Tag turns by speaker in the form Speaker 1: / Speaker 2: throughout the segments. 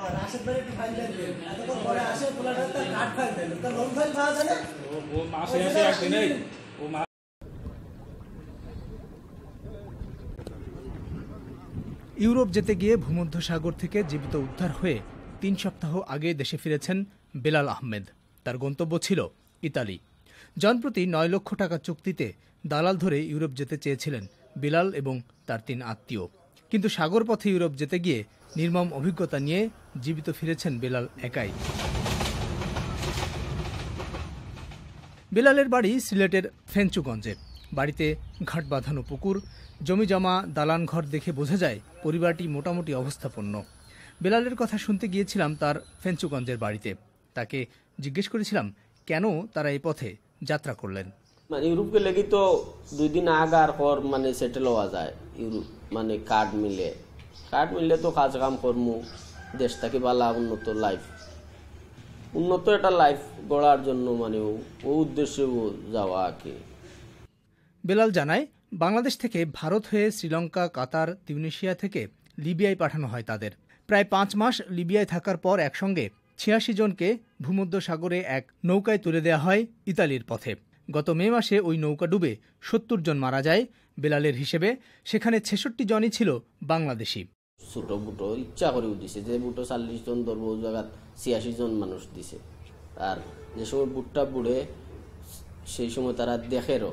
Speaker 1: Europe যেতে গিয়ে ভূমধ্যসাগর থেকে জীবিত উদ্ধার হয়ে তিন সপ্তাহ আগে দেশে ফিরেছেন বেলাল আহমেদ তার গন্তব্য ছিল ইতালি জনপ্রতি নয় লক্ষ টাকা চুক্তিতে দালাল ধরে ইউরোপ যেতে চেয়েছিলেন বিলাল এবং তার তিন আত্মীয় কিন্তু সাগর পথে ইউরোপ যেতে গিয়ে নির্মম অভিজ্ঞতা নিয়ে জীবিত ফিরেছেন বেলাল একাই বেলালের বাড়ি সিলেটের ফেঞ্চুগঞ্জে বাড়িতে ঘাট বাঁধানো পুকুর জমি জমা দালান ঘর দেখে বোঝা যায় পরিবারটি মোটামুটি অবস্থাপন্ন বেলালের কথা শুনতে গিয়েছিলাম তার ফেঞ্চুগঞ্জের বাড়িতে তাকে জিজ্ঞেস করেছিলাম কেন তারা এই পথে যাত্রা করলেন
Speaker 2: মানে ইউরোপকে লেগে তো দুই দিন আগার পর মানে সেটেল হওয়া যায় মানে কার্ড মিলে কার্ড মিললে তো কাজ কাম কর্ম দেশটাকে বালা উন্নত লাইফ উন্নত একটা লাইফ গড়ার জন্য মানে ও উদ্দেশ্যে যাওয়া আগে
Speaker 1: বেলাল জানায় বাংলাদেশ থেকে ভারত হয়ে শ্রীলঙ্কা কাতার তিউনেশিয়া থেকে লিবিয়ায় পাঠানো হয় তাদের প্রায় পাঁচ মাস লিবিয়ায় থাকার পর একসঙ্গে ছিয়াশি জনকে ভূমধ্য সাগরে এক নৌকায় তুলে দেওয়া হয় ইতালির পথে গত মে মাসে ওই নৌকা ডুবে সত্তর জন মারা যায় বেলালের হিসেবে সেখানে ছেষট্টি জনই ছিল বাংলাদেশি
Speaker 2: ছোট বুটো ইচ্ছা করে দিছে যে বুটো চাল্লিশ জন ধরব জায়গাত ছিয়াশি জন মানুষ দিছে আর যে সময় বুটটা বুড়ে সেই সময় তারা দেখেরও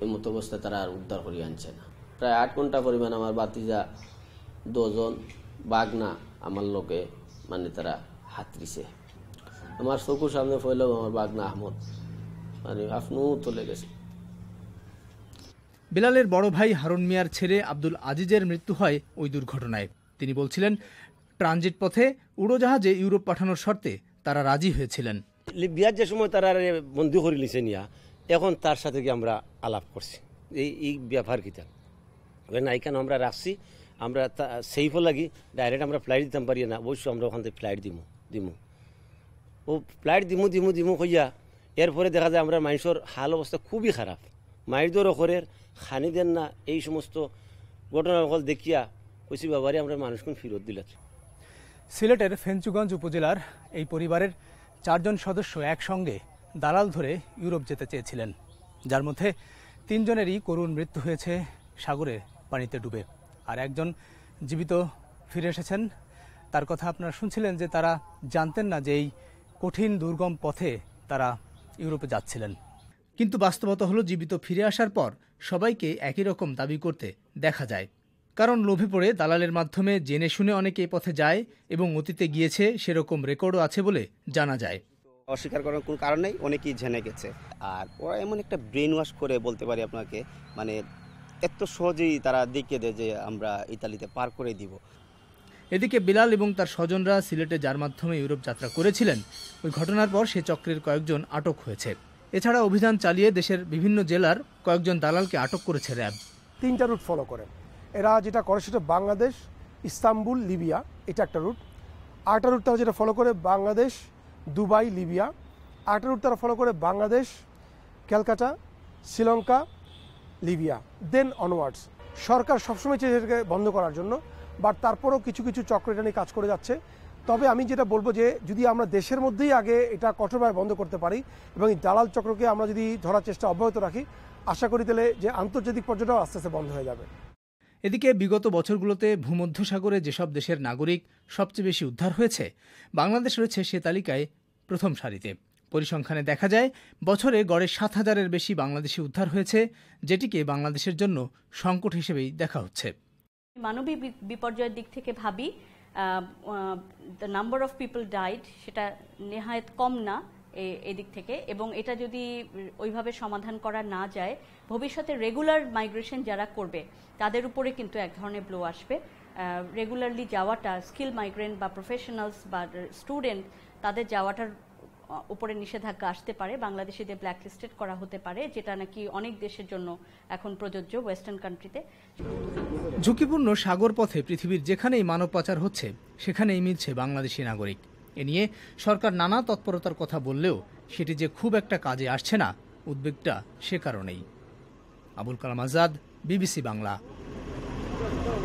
Speaker 2: ওই মতো অবস্থায় তারা আর উদ্ধার করে আনছে না প্রায় আট ঘন্টা পরিমাণ আমার বাতিজা দুজন বাগনা আমার লোকে মানে তারা হাতরিছে আমার চকুর সামনে ফেলল আমার বাগনা আহমদ মানে আপনিও
Speaker 1: চলে গেছে বিলালের বড় ভাই হারুন মিয়ার ছেলে আব্দুল আজিজের মৃত্যু হয় ওই দুর্ঘটনায় তিনি বলছিলেন ট্রানজিট পথে উড়োজাহাজে ইউরোপ পাঠানোর শর্তে তারা রাজি হয়েছিলেন লিবিয়ার যে সময় তারা বন্ধু করে নিছে নিয়া
Speaker 2: এখন তার সাথে কি আমরা আলাপ করছি এই এই ব্যাপার কি না এখানে আমরা রাখছি আমরা সেইফও লাগি ডাইরেক্ট আমরা ফ্লাইট দিতাম পারি না অবশ্যই আমরা ওখান থেকে ফ্লাইট দিব দিব ও ফ্লাইট দিমু দিমু দিমু কইয়া এরপরে দেখা যায় আমরা মানুষের হাল অবস্থা খুবই খারাপ মাইরদর অখরের খানি দেন না এই সমস্ত ঘটনাগুলো
Speaker 1: দেখিয়া কইসি বাবারে আমরা মানুষকে ফিরত দিলাম সিলেটের ফেঞ্চুগঞ্জ উপজেলার এই পরিবারের চারজন সদস্য একসঙ্গে দালাল ধরে ইউরোপ যেতে চেয়েছিলেন যার মধ্যে তিনজনেরই করুণ মৃত্যু হয়েছে সাগরে পানিতে ডুবে আর একজন জীবিত ফিরে এসেছেন তার কথা আপনারা শুনছিলেন যে তারা জানতেন না যে এই কঠিন দুর্গম পথে তারা ইউরোপে যাচ্ছিলেন কিন্তু বাস্তবতা হলো জীবিত ফিরে আসার পর সবাইকে একই রকম দাবি করতে দেখা যায় কারণ লোভে পড়ে দালালের মাধ্যমে জেনে শুনে অনেকে এই পথে যায় এবং অতীতে গিয়েছে সেরকম রেকর্ডও আছে বলে জানা যায়
Speaker 2: অস্বীকার করার কোনো কারণ নেই অনেকেই জেনে গেছে আর ওরা এমন একটা ব্রেন ওয়াশ করে বলতে পারি আপনাকে মানে এত সহজেই তারা দেখিয়ে দেয় যে
Speaker 1: আমরা ইতালিতে পার করে দিব এদিকে বিলাল এবং তার স্বজনরা সিলেটে যার মাধ্যমে ইউরোপ যাত্রা করেছিলেন ওই ঘটনার পর সে চক্রের কয়েকজন আটক হয়েছে এছাড়া অভিযান চালিয়ে দেশের বিভিন্ন জেলার কয়েকজন দালালকে আটক করেছে র্যাব তিনটা রুট ফলো করেন এরা যেটা করে সেটা বাংলাদেশ ইস্তাম্বুল লিবিয়া এটা একটা রুট আটটা রুট তারা যেটা ফলো করে বাংলাদেশ দুবাই লিবিয়া আটটা রুট তারা ফলো করে Bangladesh Calcutta Sri Lanka Libya then onwards সরকার সবসময় চেয়েছে বন্ধ করার জন্য বাট তারপরও কিছু কিছু চক্র এটা নিয়ে কাজ করে যাচ্ছে তবে আমি যেটা বলবো যে যদি আমরা দেশের মধ্যেই আগে এটা কঠোরভাবে বন্ধ করতে পারি এবং এই দালাল চক্রকে আমরা যদি ধরার চেষ্টা অব্যাহত রাখি আশা করি তাহলে যে আন্তর্জাতিক পর্যটন আস্তে আস্তে বন্ধ হয়ে যাবে এদিকে বিগত বছরগুলোতে ভূমধ্যসাগরে যেসব দেশের নাগরিক সবচেয়ে বেশি উদ্ধার হয়েছে বাংলাদেশ রয়েছে সে তালিকায় প্রথম সারিতে পরিসংখ্যানে দেখা যায় বছরে গড়ে সাত হাজারের বেশি বাংলাদেশি উদ্ধার হয়েছে যেটিকে বাংলাদেশের জন্য সংকট হিসেবেই দেখা হচ্ছে
Speaker 2: মানবিক বিপর্যয়ের দিক থেকে ভাবি the number of people died সেটা নেহায়ত কম না এদিক থেকে এবং এটা যদি ওইভাবে সমাধান করা না যায় ভবিষ্যতে রেগুলার মাইগ্রেশন যারা করবে তাদের উপরে কিন্তু এক ধরনের ব্লো আসবে রেগুলারলি যাওয়াটা স্কিল মাইগ্রেন্ট বা প্রফেশনালস বা স্টুডেন্ট তাদের যাওয়াটার উপরে নিষেধাজ্ঞা আসতে পারে বাংলাদেশিদের ব্ল্যাকলিস্টেড করা হতে পারে যেটা নাকি অনেক দেশের জন্য এখন প্রযোজ্য ওয়েস্টার্ন কান্ট্রিতে
Speaker 1: ঝুঁকিপূর্ণ সাগর পথে পৃথিবীর যেখানেই মানব পাচার হচ্ছে সেখানেই মিলছে বাংলাদেশি নাগরিক এ নিয়ে সরকার নানা তৎপরতার কথা বললেও সেটি যে খুব একটা কাজে আসছে না উদ্বেগটা সে কারণেই আবুল কালাম আজাদ বিবিসি বাংলা